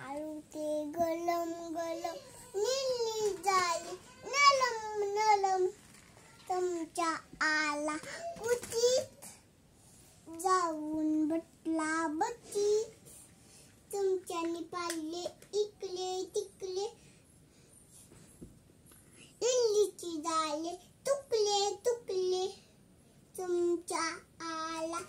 वाळूते गलम गलम निली जाई नलम नलम तुमच्या आला कुचीत जाऊन बटला बटी तुमच्यानी पाल्ले इकले तिकले इल्लीची जाले तुकले तुकले तुमच्या आला